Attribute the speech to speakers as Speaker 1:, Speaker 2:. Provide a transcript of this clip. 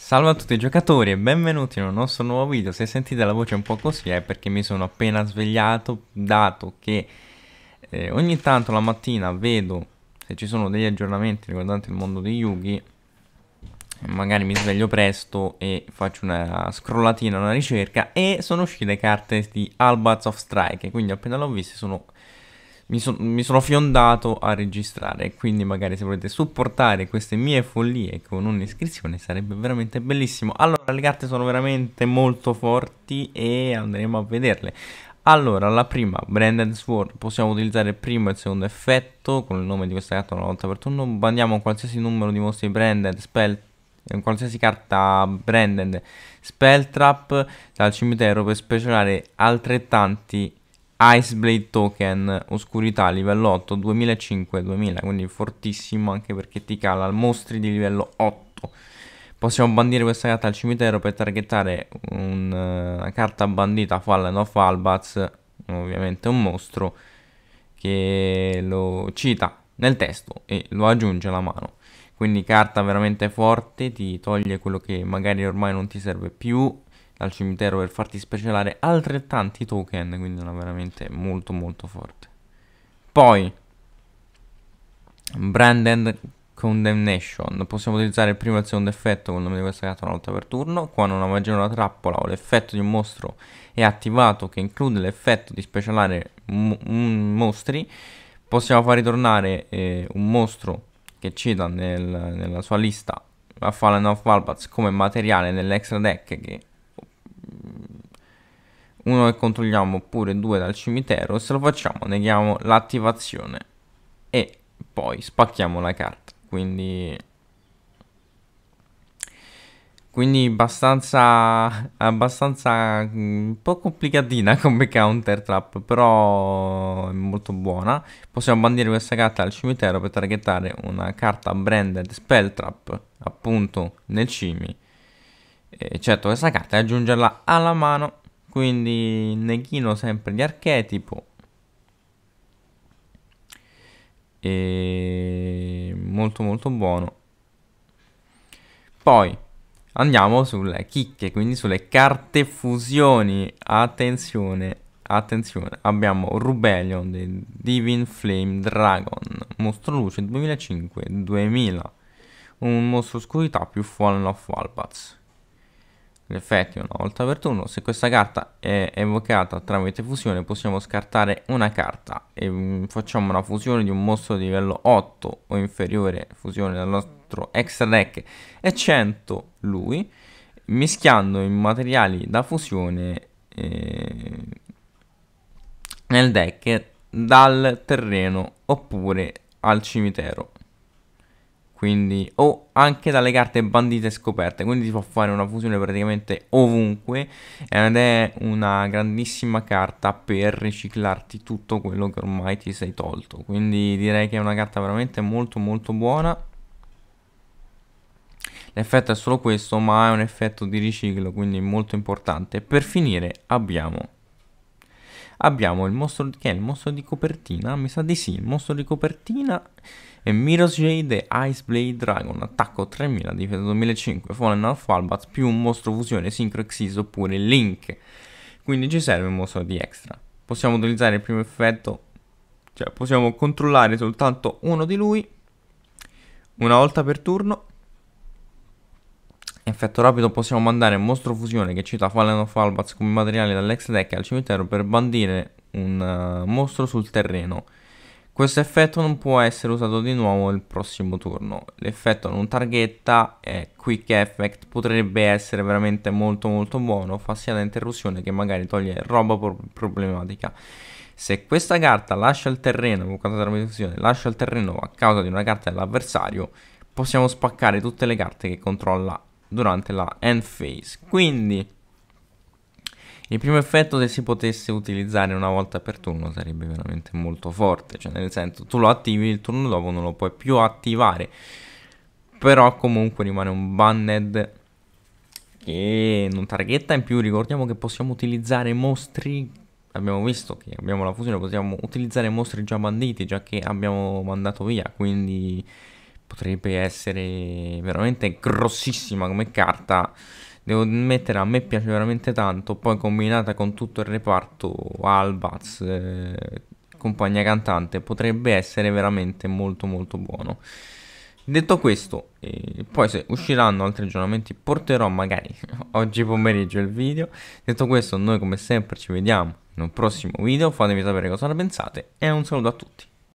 Speaker 1: Salve a tutti i giocatori e benvenuti in un nostro nuovo video, se sentite la voce un po' così è perché mi sono appena svegliato dato che eh, ogni tanto la mattina vedo se ci sono degli aggiornamenti riguardanti il mondo di Yugi magari mi sveglio presto e faccio una scrollatina, una ricerca e sono uscite carte di Albats of Strike quindi appena l'ho viste sono mi, so, mi sono fiondato a registrare, quindi magari se volete supportare queste mie follie con un'iscrizione sarebbe veramente bellissimo. Allora, le carte sono veramente molto forti e andremo a vederle. Allora, la prima, Branded Sword, possiamo utilizzare il primo e il secondo effetto con il nome di questa carta una volta per turno. Bandiamo qualsiasi numero di mostri branded, spell, eh, qualsiasi carta branded, spell trap dal cimitero per specialare altrettanti Iceblade Token, oscurità livello 8, 2005-2000, quindi fortissimo anche perché ti cala al mostri di livello 8. Possiamo bandire questa carta al cimitero per targettare un, una eh, carta bandita Fallen of Albats, ovviamente un mostro, che lo cita nel testo e lo aggiunge alla mano. Quindi carta veramente forte, ti toglie quello che magari ormai non ti serve più al cimitero per farti specialare altrettanti token, quindi una veramente molto molto forte. Poi, Branded Condemnation, possiamo utilizzare il primo e il secondo effetto con il nome di questa carta una volta per turno, quando una magia o una trappola o l'effetto di un mostro è attivato che include l'effetto di specialare mostri, possiamo far ritornare eh, un mostro che cita nel, nella sua lista a Fallen of Valbats come materiale nell'extra deck che uno che controlliamo oppure due dal cimitero, se lo facciamo neghiamo l'attivazione e poi spacchiamo la carta, quindi... Quindi abbastanza, abbastanza mm, un po' complicatina come counter trap, però è molto buona. Possiamo bandire questa carta al cimitero per targettare una carta branded spell trap, appunto nel cimi. E certo questa carta e aggiungerla alla mano quindi neghino sempre di archetipo e molto molto buono poi andiamo sulle chicche quindi sulle carte fusioni attenzione attenzione abbiamo Rubellion di Divine Flame Dragon mostro luce 2005 2000 un mostro oscurità più Fallen of Walbats in effetti, una volta per turno, se questa carta è evocata tramite fusione, possiamo scartare una carta e mm, facciamo una fusione di un mostro di livello 8 o inferiore, fusione dal nostro extra deck e 100 lui, mischiando i materiali da fusione eh, nel deck dal terreno oppure al cimitero quindi o anche dalle carte bandite scoperte quindi si può fare una fusione praticamente ovunque ed è una grandissima carta per riciclarti tutto quello che ormai ti sei tolto quindi direi che è una carta veramente molto molto buona l'effetto è solo questo ma è un effetto di riciclo quindi molto importante per finire abbiamo abbiamo il mostro che è il mostro di copertina, mi sa di sì, il mostro di copertina è Mirror's Jade e Iceblade Dragon, attacco 3000, difesa 2005, Fallen Half Albat più un mostro fusione Synchro Xyz oppure Link. Quindi ci serve un mostro di extra. Possiamo utilizzare il primo effetto, cioè possiamo controllare soltanto uno di lui una volta per turno Effetto rapido possiamo mandare un mostro fusione che cita Fallen of Albats come materiale dall'ex deck al cimitero per bandire un uh, mostro sul terreno. Questo effetto non può essere usato di nuovo il prossimo turno. L'effetto non targhetta e Quick Effect potrebbe essere veramente molto molto buono, fa sia da interruzione che magari toglie roba problematica. Se questa carta lascia il terreno, lascia il terreno a causa di una carta dell'avversario, possiamo spaccare tutte le carte che controlla durante la end phase. Quindi il primo effetto se si potesse utilizzare una volta per turno sarebbe veramente molto forte, cioè nel senso tu lo attivi il turno dopo non lo puoi più attivare, però comunque rimane un banned che non targhetta in più, ricordiamo che possiamo utilizzare mostri abbiamo visto che abbiamo la fusione, possiamo utilizzare mostri già banditi, già che abbiamo mandato via, quindi potrebbe essere veramente grossissima come carta. Devo ammettere, a me piace veramente tanto. Poi combinata con tutto il reparto Albaz, eh, compagnia cantante, potrebbe essere veramente molto molto buono. Detto questo, eh, poi se usciranno altri aggiornamenti porterò magari oggi pomeriggio il video. Detto questo, noi come sempre ci vediamo in un prossimo video, fatemi sapere cosa ne pensate e un saluto a tutti.